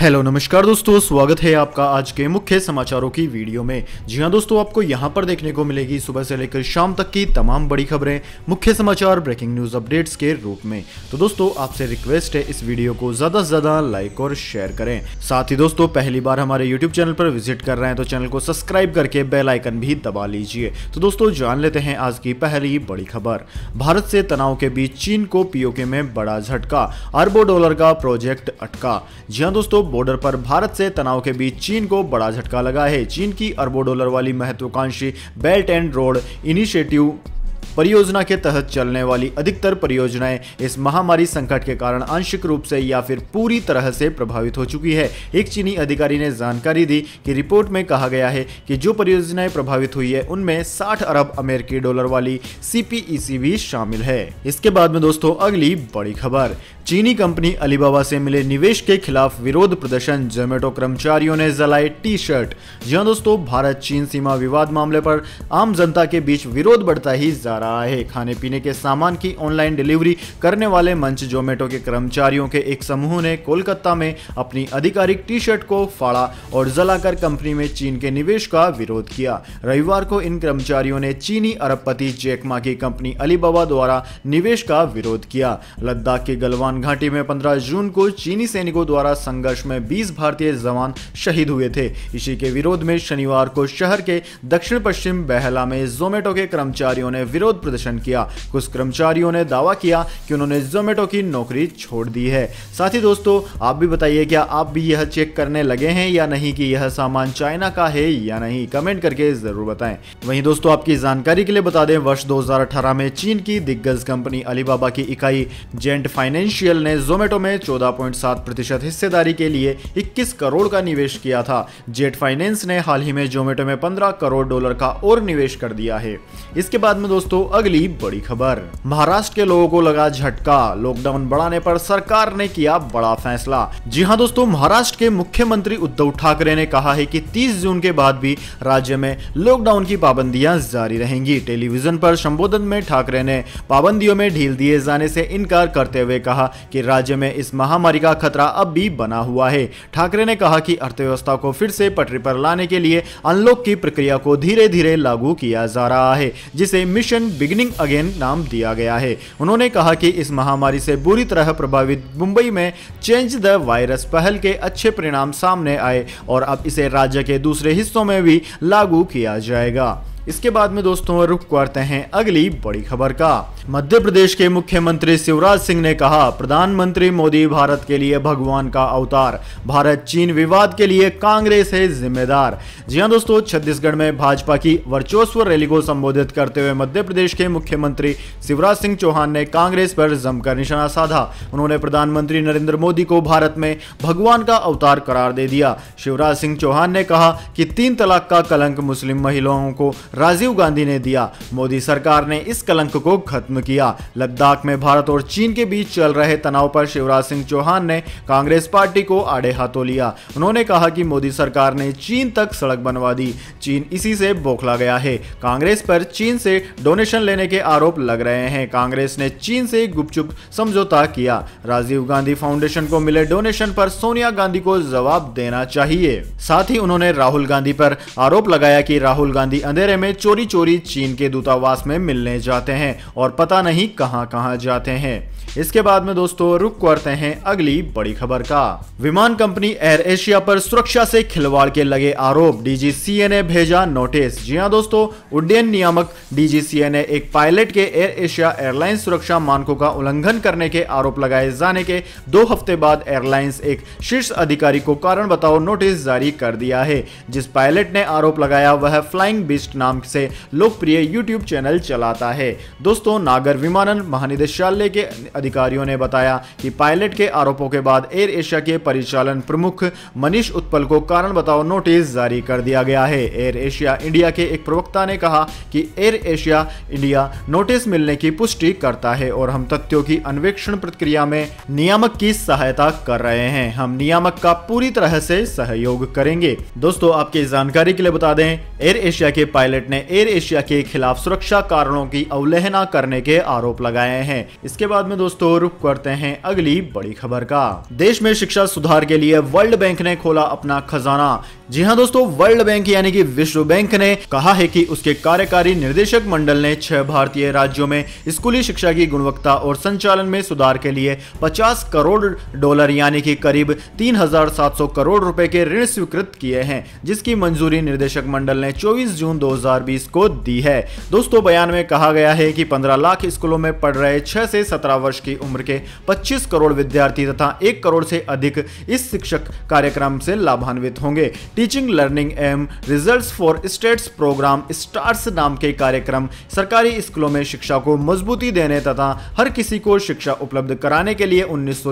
hello नमस्कार दोस्तों स्वागत है आपका आज के मुख्य समाचारों की वीडियो में जी हां दोस्तों आपको यहां पर देखने को मिलेगी सुबह से लेकर शाम तक की तमाम बड़ी खबरें मुख्य समाचार ब्रेकिंग न्यूज अपडेट्स के रूप में तो दोस्तों आपसे रिक्वेस्ट है इस वीडियो को ज्यादा से ज्यादा लाइक और शेयर करें साथ ही दोस्तों पहली बार हमारे यूट्यूब चैनल पर विजिट कर रहे हैं तो चैनल को सब्सक्राइब करके बेलाइकन भी दबा लीजिए तो दोस्तों जान लेते हैं आज की पहली बड़ी खबर भारत से तनाव के बीच चीन को पीओके में बड़ा झटका अरबों डॉलर का प्रोजेक्ट अटका जी हाँ दोस्तों बॉर्डर पर भारत से तनाव के बीच चीन को बड़ा झटका लगा है चीन की अरबों डॉलर वाली महत्वाकांक्षी बेल्ट एंड रोड इनिशिएटिव परियोजना के तहत चलने वाली अधिकतर परियोजनाएं इस महामारी संकट के कारण आंशिक रूप से या फिर पूरी तरह से प्रभावित हो चुकी है एक चीनी अधिकारी ने जानकारी दी कि रिपोर्ट में कहा गया है कि जो परियोजनाएं प्रभावित हुई है उनमें 60 अरब अमेरिकी डॉलर वाली सी e भी शामिल है इसके बाद में दोस्तों अगली बड़ी खबर चीनी कंपनी अलीबाबा से मिले निवेश के खिलाफ विरोध प्रदर्शन जोमेटो कर्मचारियों ने जलाए टी शर्ट जी दोस्तों भारत चीन सीमा विवाद मामले पर आम जनता के बीच विरोध बढ़ता ही जा रहा है खाने पीने के सामान की ऑनलाइन डिलीवरी करने वाले मंच जोमेटो के कर्मचारियों के एक समूह ने कोलकाता में अपनी आधिकारिक टी शर्ट को फाड़ा और जलाकर कंपनी में चीन के निवेश का विरोध किया रविवार को इन कर्मचारियों ने चीनी अरबपति जेकमा की कंपनी अलीबाबा द्वारा निवेश का विरोध किया लद्दाख के गलवान घाटी में 15 जून को चीनी सैनिकों द्वारा संघर्ष में 20 भारतीय जवान शहीद हुए थे इसी के विरोध में शनिवार को शहर के दक्षिण पश्चिम बहला में जोमेटो के कर्मचारियों ने विरोध प्रदर्शन किया कुछ कर्मचारियों ने दावा किया कि उन्होंने जोमेटो की नौकरी छोड़ दी है साथ ही दोस्तों आप भी बताइए क्या आप भी यह चेक करने लगे हैं या नहीं की यह सामान चाइना का है या नहीं कमेंट करके जरूर बताए वही दोस्तों आपकी जानकारी के लिए बता दें वर्ष दो में चीन की दिग्गज कंपनी अलीबाबा की इकाई जेंट फाइनेंस इनिशियल ने जोमेटो में 14.7 प्रतिशत हिस्सेदारी के लिए 21 करोड़ का निवेश किया था जेट फाइनेंस ने हाल ही में जोमेटो में 15 करोड़ डॉलर का और निवेश कर दिया है इसके बाद में दोस्तों अगली बड़ी खबर महाराष्ट्र के लोगों को लगा झटका लॉकडाउन बढ़ाने पर सरकार ने किया बड़ा फैसला जी हाँ दोस्तों महाराष्ट्र के मुख्यमंत्री उद्धव ठाकरे ने कहा है की तीस जून के बाद भी राज्य में लॉकडाउन की पाबंदियां जारी रहेंगी टेलीविजन पर संबोधन में ठाकरे ने पाबंदियों में ढील दिए जाने से इनकार करते हुए कहा कि राज्य में इस महामारी का खतरा अब भी बना हुआ है ठाकरे ने कहा कि अर्थव्यवस्था को फिर से पटरी पर लाने के लिए अनलॉक की प्रक्रिया को धीरे धीरे लागू किया जा रहा है जिसे मिशन बिगनिंग अगेन नाम दिया गया है उन्होंने कहा कि इस महामारी से बुरी तरह प्रभावित मुंबई में चेंज द वायरस पहल के अच्छे परिणाम सामने आए और अब इसे राज्य के दूसरे हिस्सों में भी लागू किया जाएगा इसके बाद में दोस्तों रुख करते हैं अगली बड़ी खबर का मध्य प्रदेश के मुख्यमंत्री शिवराज सिंह ने कहा प्रधानमंत्री मोदी भारत के लिए भगवान का अवतार भारत चीन विवाद के लिए कांग्रेस है जिम्मेदार जी हां दोस्तों छत्तीसगढ़ में भाजपा की वर्चस्व रैली को संबोधित करते हुए मध्य प्रदेश के मुख्यमंत्री शिवराज सिंह चौहान ने कांग्रेस पर जमकर निशाना साधा उन्होंने प्रधानमंत्री नरेंद्र मोदी को भारत में भगवान का अवतार करार दे दिया शिवराज सिंह चौहान ने कहा कि तीन तलाक का कलंक मुस्लिम महिलाओं को राजीव गांधी ने दिया मोदी सरकार ने इस कलंक को खत्म किया लद्दाख में भारत और चीन के बीच चल रहे तनाव पर शिवराज सिंह चौहान ने कांग्रेस पार्टी को आड़े हाथों लिया उन्होंने कहा कि मोदी सरकार ने चीन तक सड़क बनवा दी चीन इसी से बौखला गया है कांग्रेस पर चीन से डोनेशन लेने के आरोप लग रहे हैं कांग्रेस ने चीन से गुपचुप समझौता किया राजीव गांधी फाउंडेशन को मिले डोनेशन पर सोनिया गांधी को जवाब देना चाहिए साथ ही उन्होंने राहुल गांधी पर आरोप लगाया कि राहुल गांधी अंधेरे में चोरी चोरी चीन के दूतावास में मिलने जाते हैं और पता नहीं कहां कहां जाते हैं इसके बाद में दोस्तों रुक करते हैं अगली बड़ी खबर का विमान कंपनी एयर एशिया पर सुरक्षा से खिलवाड़ के लगे आरोप डीजीसीए ने भेजा नोटिस जी हाँ दोस्तों उड्डयन नियामक डीजीसीए ने एक पायलट के एयर एशिया एयरलाइंस सुरक्षा मानकों का उल्लंघन करने के आरोप लगाए जाने के दो हफ्ते बाद एयरलाइंस एक शीर्ष अधिकारी को कारण बताओ नोटिस जारी कर दिया है जिस पायलट ने आरोप लगाया वह फ्लाइंग बिस्ट नाम नाम से लोकप्रिय यूट्यूब चैनल चलाता है दोस्तों नागर विमानन महानिदेशालय के अधिकारियों ने बताया कि पायलट के आरोपों के बाद एयर एशिया के परिचालन प्रमुख मनीष उत्पल को कारण बताओ नोटिस जारी कर दिया गया है एयर एशिया इंडिया के एक प्रवक्ता ने कहा कि एयर एशिया इंडिया नोटिस मिलने की पुष्टि करता है और हम तथ्यों की अन्वेषण प्रक्रिया में नियामक की सहायता कर रहे हैं हम नियामक का पूरी तरह से सहयोग करेंगे दोस्तों आपकी जानकारी के लिए बता दें एयर एशिया के पायलट पायलट ने एयर एशिया के खिलाफ सुरक्षा कारणों की अवलहना करने के आरोप लगाए हैं इसके बाद में दोस्तों रुक करते हैं अगली बड़ी खबर का देश में शिक्षा सुधार के लिए वर्ल्ड बैंक ने खोला अपना खजाना जी हाँ दोस्तों वर्ल्ड बैंक यानी कि विश्व बैंक ने कहा है कि उसके कार्यकारी निर्देशक मंडल ने छह भारतीय राज्यों में स्कूली शिक्षा की गुणवत्ता और संचालन में सुधार के लिए 50 करोड़ डॉलर यानी कि करीब 3,700 करोड़ रुपए के ऋण स्वीकृत किए हैं जिसकी मंजूरी निर्देशक मंडल ने 24 जून 2020 को दी है दोस्तों बयान में कहा गया है की पंद्रह लाख स्कूलों में पढ़ रहे छह से सत्रह वर्ष की उम्र के पच्चीस करोड़ विद्यार्थी तथा एक करोड़ से अधिक इस शिक्षक कार्यक्रम से लाभान्वित होंगे teaching learning and results for states programme STARS नाम के कार्यक्रम सरकारी स्कूलों में शिक्षा को मजबूती देने तथा हर किसी को शिक्षा उपलब्ध कराने के लिए उन्नीस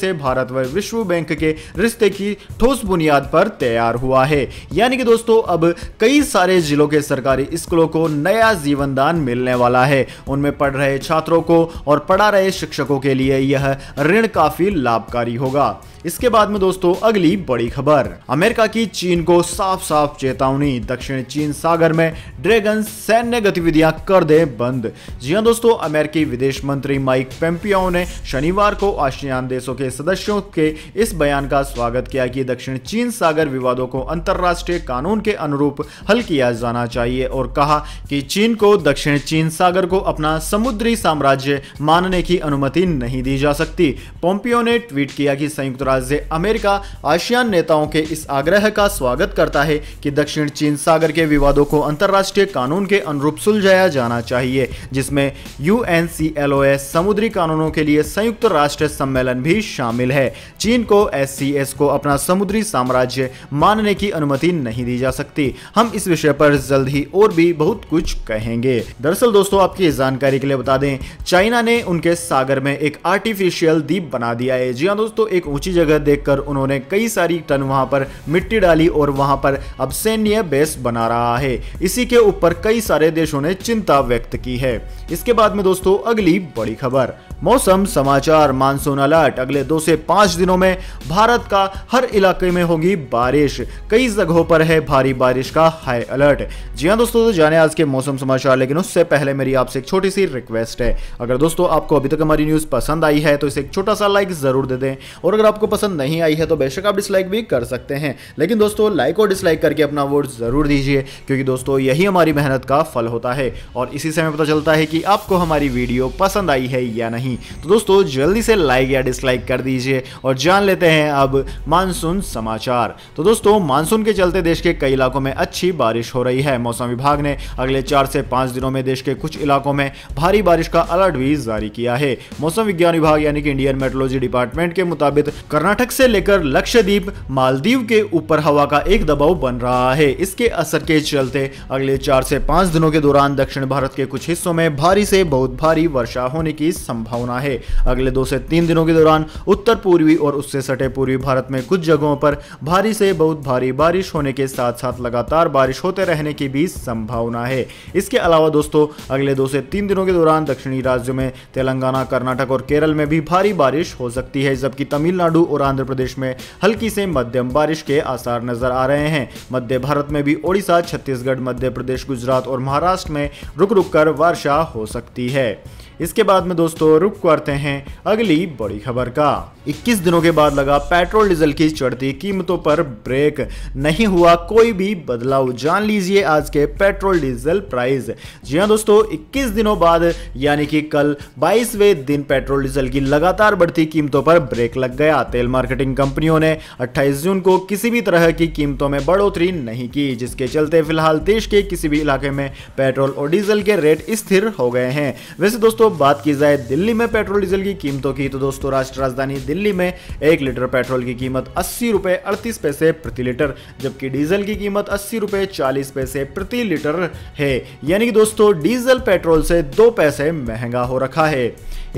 से भारत व विश्व बैंक के रिश्ते की ठोस बुनियाद पर तैयार हुआ है यानी कि दोस्तों अब कई सारे जिलों के सरकारी स्कूलों को नया जीवनदान मिलने वाला है उनमें पढ़ रहे छात्रों को और पढ़ा रहे शिक्षकों के लिए यह ऋण काफी लाभकारी होगा इसके बाद में दोस्तों अगली बड़ी खबर अमेरिका की चीन को साफ साफ चेतावनी दक्षिण चीन सागर में ड्रैगन सैन्य गतिविधियां कर दे बंद जी हाँ दोस्तों अमेरिकी विदेश मंत्री माइक पेम्पियो ने शनिवार को आशियान देशों के सदस्यों के इस बयान का स्वागत किया कि दक्षिण चीन सागर विवादों को अंतर्राष्ट्रीय कानून के अनुरूप हल किया जाना चाहिए और कहा कि चीन को दक्षिण चीन सागर को अपना समुद्री साम्राज्य मानने की अनुमति नहीं दी जा सकती पोम्पियो ने ट्वीट किया कि संयुक्त राज्य अमेरिका आशियान नेताओं के इस आग्रह का स्वागत करता है कि दक्षिण चीन सागर के विवादों को अंतर्राष्ट्रीय कानून के अनुरूप सुलझाया जाना चाहिए जिसमें यू समुद्री कानूनों के लिए संयुक्त राष्ट्र सम्मेलन भी शामिल है चीन को एस को अपना समुद्री साम्राज्य मानने की अनुमति नहीं दी जा सकती हम इस विषय पर जल्द ही और भी बहुत कुछ कहेंगे दरअसल दोस्तों आपकी जानकारी के लिए बता दें चाइना ने उनके सागर में एक आर्टिफिशियल द्वीप बना दिया है जी हाँ दोस्तों एक ऊंची जगह जगह देखकर उन्होंने कई सारी टन वहां पर मिट्टी डाली और वहां पर अब सैन्य बेस बना रहा है इसी के ऊपर कई सारे देशों ने चिंता व्यक्त की है इसके बाद में दोस्तों अगली बड़ी खबर मौसम समाचार मानसून अलर्ट अगले दो से पांच दिनों में भारत का हर इलाके में होगी बारिश कई जगहों पर है भारी बारिश का हाई अलर्ट जी हाँ दोस्तों तो जाने आज के मौसम समाचार लेकिन उससे पहले मेरी आपसे एक छोटी सी रिक्वेस्ट है अगर दोस्तों आपको अभी तक हमारी न्यूज पसंद आई है तो इसे एक छोटा सा लाइक जरूर दे दें और अगर आपको पसंद नहीं आई है तो बेशक आप डिसलाइक भी कर सकते हैं लेकिन दोस्तों लाइक और डिसलाइक करके अपना वोट ज़रूर दीजिए क्योंकि दोस्तों यही हमारी मेहनत का फल होता है और इसी से हमें पता चलता है कि आपको हमारी वीडियो पसंद आई है या नहीं तो दोस्तों जल्दी से लाइक या डिसलाइक कर दीजिए और जान लेते हैं अब मानसून समाचार तो दोस्तों मानसून के चलते देश के कई इलाकों में अच्छी बारिश हो रही है मौसम विभाग ने अगले चार से पांच दिनों में देश के कुछ इलाकों में भारी बारिश का अलर्ट भी जारी किया है मौसम विज्ञान विभाग यानी कि इंडियन मेट्रोलॉजी डिपार्टमेंट के मुताबिक कर्नाटक से लेकर लक्षद्वीप मालदीव के ऊपर हवा का एक दबाव बन रहा है इसके असर के चलते अगले चार से पांच दिनों के दौरान दक्षिण भारत के कुछ हिस्सों में भारी से बहुत भारी वर्षा होने की संभावना है अगले दो से तीन दिनों के दौरान उत्तर पूर्वी और उससे सटे पूर्वी भारत में कुछ जगहों पर भारी से बहुत भारी बारिश होने के साथ साथ लगातार बारिश होते रहने की भी संभावना है इसके अलावा दोस्तों अगले दो से तीन दिनों के दौरान दक्षिणी राज्यों में तेलंगाना कर्नाटक और केरल में भी भारी बारिश हो सकती है जबकि तमिलनाडु और आंध्र प्रदेश में हल्की से मध्यम बारिश के आसार नजर आ रहे हैं मध्य भारत में भी ओडिशा छत्तीसगढ़ मध्य प्रदेश गुजरात और महाराष्ट्र में रुक रुक कर वर्षा हो सकती है इसके बाद में दोस्तों रुक करते हैं अगली बड़ी खबर का 21 दिनों के बाद लगा पेट्रोल डीजल की चढ़ती कीमतों पर ब्रेक नहीं हुआ कोई भी बदलाव जान लीजिए आज के पेट्रोल डीजल प्राइस जी हाँ दोस्तों 21 दिनों बाद यानी कि कल 22वें दिन पेट्रोल डीजल की लगातार बढ़ती कीमतों पर ब्रेक लग गया तेल मार्केटिंग कंपनियों ने 28 जून को किसी भी तरह की कीमतों में बढ़ोतरी नहीं की जिसके चलते फिलहाल देश के किसी भी इलाके में पेट्रोल और डीजल के रेट स्थिर हो गए हैं वैसे दोस्तों दोस्तों बात की जाए दिल्ली में पेट्रोल डीजल की कीमतों की तो दोस्तों राष्ट्र राजधानी दिल्ली में एक लीटर पेट्रोल की कीमत अस्सी रुपए अड़तीस पैसे प्रति लीटर जबकि डीजल की कीमत अस्सी रुपए चालीस पैसे प्रति लीटर है यानी कि दोस्तों डीजल पेट्रोल से दो पैसे महंगा हो रखा है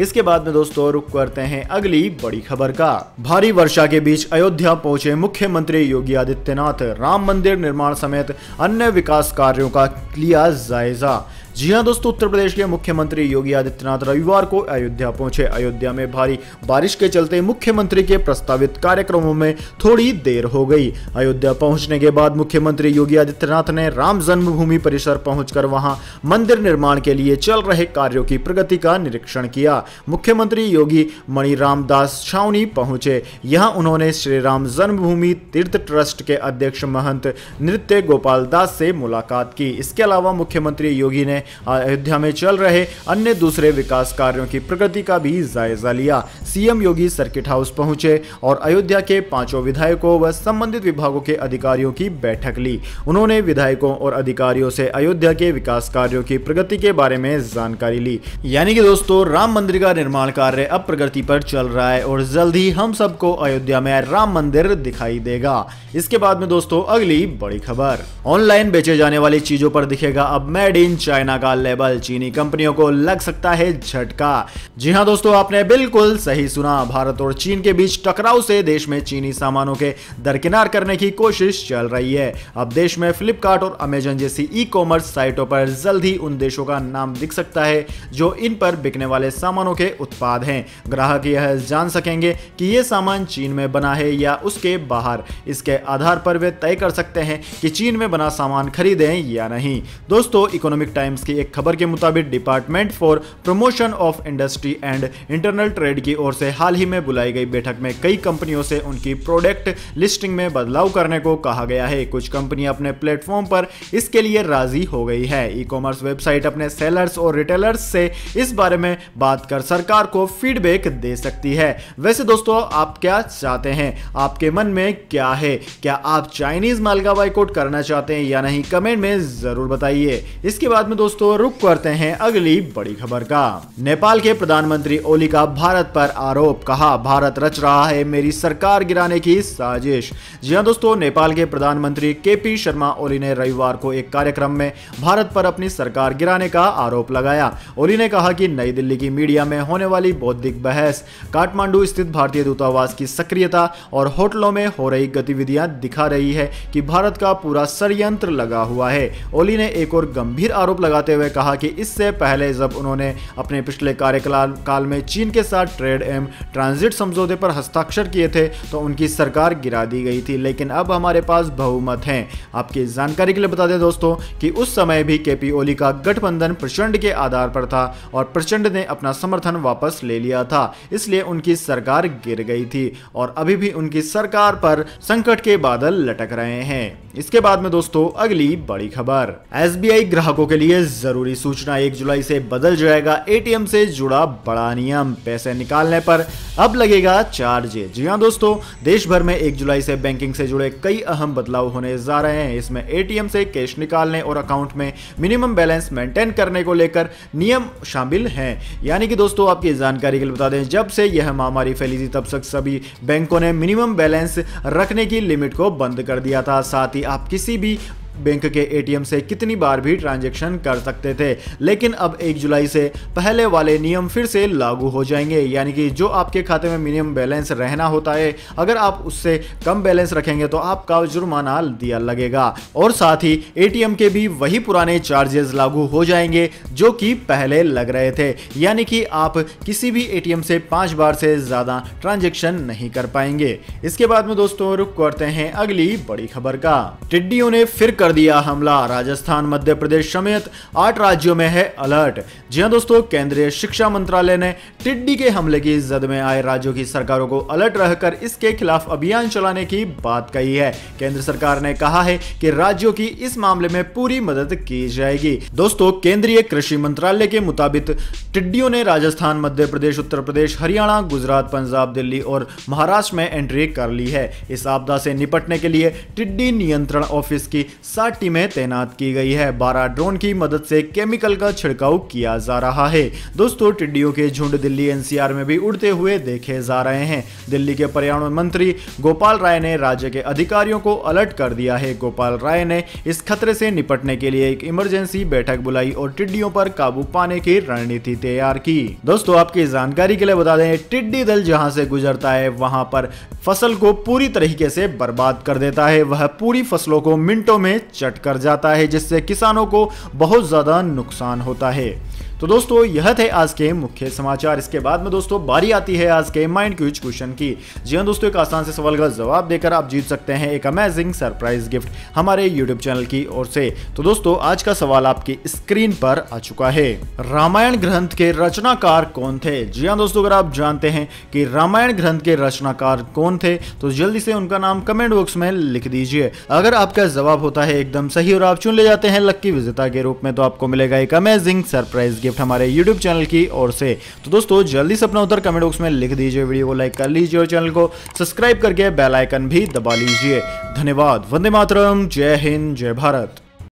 इसके बाद में दोस्तों रुक करते हैं अगली बड़ी खबर का भारी वर्षा के बीच अयोध्या पहुंचे मुख्यमंत्री योगी आदित्यनाथ राम मंदिर निर्माण समेत अन्य विकास कार्यों का लिया जायजा जी हाँ दोस्तों उत्तर प्रदेश के मुख्यमंत्री योगी आदित्यनाथ रविवार को अयोध्या पहुंचे अयोध्या में भारी बारिश के चलते मुख्यमंत्री के प्रस्तावित कार्यक्रमों में थोड़ी देर हो गई अयोध्या पहुंचने के बाद मुख्यमंत्री योगी आदित्यनाथ ने राम जन्मभूमि परिसर पहुंचकर वहां मंदिर निर्माण के लिए चल रहे कार्यो की प्रगति का निरीक्षण किया मुख्यमंत्री योगी मणि रामदास छावनी पहुंचे यहाँ उन्होंने श्री राम जन्मभूमि तीर्थ ट्रस्ट के अध्यक्ष महंत नृत्य गोपाल दास से मुलाकात की इसके अलावा मुख्यमंत्री योगी ने अयोध्या में चल रहे अन्य दूसरे विकास कार्यों की प्रगति का भी जायजा लिया सीएम योगी सर्किट हाउस पहुंचे और अयोध्या के पांचों विधायकों व संबंधित विभागों के अधिकारियों की बैठक ली उन्होंने विधायकों और अधिकारियों से अयोध्या के विकास कार्यो की प्रगति के बारे में जानकारी ली यानी कि दोस्तों राम मंदिर का निर्माण कार्य अब प्रगति पर चल रहा है और जल्द ही हम सबको अयोध्या में राम मंदिर दिखाई देगा इसके बाद में दोस्तों अगली बड़ी खबर ऑनलाइन बेचे जाने वाली चीजों पर दिखेगा अब मेड इन चाइना चाइना का लेबल चीनी कंपनियों को लग सकता है झटका जी हाँ दोस्तों आपने बिल्कुल सही सुना भारत और चीन के बीच टकराव से देश में चीनी सामानों के दरकिनार करने की कोशिश चल रही है अब देश में फ्लिपकार्ट और अमेजन जैसी ई कॉमर्स साइटों पर जल्द ही उन देशों का नाम दिख सकता है जो इन पर बिकने वाले सामानों के उत्पाद हैं ग्राहक यह जान सकेंगे कि ये सामान चीन में बना है या उसके बाहर इसके आधार पर वे तय कर सकते हैं कि चीन में बना सामान खरीदें या नहीं दोस्तों इकोनॉमिक टाइम्स की एक खबर के मुताबिक department for promotion of industry and internal trade की ओर से हाल ही में बुलाई गई बैठक में कई कंपनियों से उनकी प्रोडक्ट लिस्टिंग में बदलाव करने को कहा गया है कुछ कंपनियां अपने प्लेटफॉर्म पर इसके लिए राजी हो गई है ई कॉमर्स वेबसाइट अपने सेलर्स और रिटेलर्स से इस बारे में बात कर सरकार को फीडबैक दे सकती है वैसे दोस्तों आप क्या चाहते हैं आपके मन में क्या है क्या आप चाइनीज माल का बाइकोट करना चाहते हैं या नहीं कमेंट में जरूर बताइए इसके बाद में दोस्तों दोस्तों रुक करते हैं अगली बड़ी खबर का नेपाल के प्रधानमंत्री ओली का भारत पर आरोप कहा भारत रच रहा है मेरी सरकार गिराने की साजिश जी हाँ दोस्तों नेपाल के प्रधानमंत्री के पी शर्मा ओली ने रविवार को एक कार्यक्रम में भारत पर अपनी सरकार गिराने का आरोप लगाया ओली ने कहा कि नई दिल्ली की मीडिया में होने वाली बौद्धिक बहस काठमांडू स्थित भारतीय दूतावास की सक्रियता और होटलों में हो रही गतिविधियां दिखा रही है कि भारत का पूरा षडयंत्र लगा हुआ है ओली ने एक और गंभीर आरोप लगा लगाते हुए कहा कि इससे पहले जब उन्होंने अपने पिछले कार्यकाल काल में चीन के साथ ट्रेड एम ट्रांजिट समझौते पर हस्ताक्षर किए थे तो उनकी सरकार गिरा दी गई थी लेकिन अब हमारे पास बहुमत है आपकी जानकारी के लिए बता दें दोस्तों कि उस समय भी के ओली का गठबंधन प्रचंड के आधार पर था और प्रचंड ने अपना समर्थन वापस ले लिया था इसलिए उनकी सरकार गिर गई थी और अभी भी उनकी सरकार पर संकट के बादल लटक रहे हैं इसके बाद में दोस्तों अगली बड़ी खबर एसबीआई ग्राहकों के लिए जरूरी सूचना एक जुलाई से बदल जाएगा एटीएम से जुड़ा बड़ा नियम पैसे निकालने पर अब लगेगा चार्ज जी हाँ दोस्तों देश भर में एक जुलाई से बैंकिंग से जुड़े कई अहम बदलाव होने जा रहे हैं इसमें एटीएम से कैश निकालने और अकाउंट में मिनिमम बैलेंस मेंटेन करने को लेकर नियम शामिल हैं यानी कि दोस्तों आपकी जानकारी के लिए बता दें जब से यह महामारी फैली थी तब तक सभी बैंकों ने मिनिमम बैलेंस रखने की लिमिट को बंद कर दिया था साथ ही आप किसी भी बैंक के एटीएम से कितनी बार भी ट्रांजेक्शन कर सकते थे लेकिन अब एक जुलाई से पहले वाले नियम फिर से लागू हो जाएंगे यानी कि जो आपके खाते में मिनिमम बैलेंस रहना होता है अगर आप उससे कम बैलेंस रखेंगे तो आपका जुर्माना दिया लगेगा और साथ ही एटीएम के भी वही पुराने चार्जेस लागू हो जाएंगे जो कि पहले लग रहे थे यानी कि आप किसी भी ए से पांच बार से ज़्यादा ट्रांजेक्शन नहीं कर पाएंगे इसके बाद में दोस्तों रुक करते हैं अगली बड़ी खबर का टिड्डियों ने फिर कर कर दिया हमला राजस्थान मध्य प्रदेश समेत आठ राज्यों में है अलर्ट जी हाँ दोस्तों केंद्रीय शिक्षा मंत्रालय ने टिड्डी के हमले की जद में आए राज्यों की सरकारों को अलर्ट रहकर इसके खिलाफ अभियान चलाने की बात कही है केंद्र सरकार ने कहा है कि राज्यों की इस मामले में पूरी मदद की जाएगी दोस्तों केंद्रीय कृषि मंत्रालय के मुताबिक टिड्डियों ने राजस्थान मध्य प्रदेश उत्तर प्रदेश हरियाणा गुजरात पंजाब दिल्ली और महाराष्ट्र में एंट्री कर ली है इस आपदा से निपटने के लिए टिड्डी नियंत्रण ऑफिस की सात टीमें तैनात की गई है बारह ड्रोन की मदद से केमिकल का छिड़काव किया जा रहा है दोस्तों टिड्डियों के झुंड दिल्ली एनसीआर में भी उड़ते हुए देखे जा रहे हैं दिल्ली के पर्यावरण मंत्री गोपाल राय ने राज्य के अधिकारियों को अलर्ट कर दिया है गोपाल राय ने इस खतरे से निपटने के लिए एक इमरजेंसी बैठक बुलाई और टिड्डियों पर काबू पाने की रणनीति तैयार की दोस्तों आपकी जानकारी के लिए बता दें टिड्डी दल जहाँ से गुजरता है वहाँ पर फसल को पूरी तरीके से बर्बाद कर देता है वह पूरी फसलों को मिनटों में चट कर जाता है जिससे किसानों को बहुत ज़्यादा नुकसान होता है तो दोस्तों यह थे आज के मुख्य समाचार इसके बाद में दोस्तों बारी आती है आज के माइंड क्यूज क्वेश्चन की जी हाँ दोस्तों एक आसान से सवाल का जवाब देकर आप जीत सकते हैं एक अमेजिंग सरप्राइज गिफ्ट हमारे यूट्यूब चैनल की ओर से तो दोस्तों आज का सवाल आपकी स्क्रीन पर आ चुका है रामायण ग्रंथ के रचनाकार कौन थे जी हाँ दोस्तों अगर आप जानते हैं कि रामायण ग्रंथ के रचनाकार कौन थे तो जल्दी से उनका नाम कमेंट बॉक्स में लिख दीजिए अगर आपका जवाब होता है एकदम सही और आप चुन ले जाते हैं लक्की विजेता के रूप में तो आपको मिलेगा एक अमेजिंग सरप्राइज गिफ्ट हमारे यूट्यूब चैनल की ओर से तो दोस्तों जल्दी से अपना उत्तर कमेंट बॉक्स में लिख दीजिए वीडियो को लाइक कर लीजिए और चैनल को सब्सक्राइब करके बेलाइकन भी दबा लीजिए धन्यवाद वंदे मातरम जय हिंद जय भारत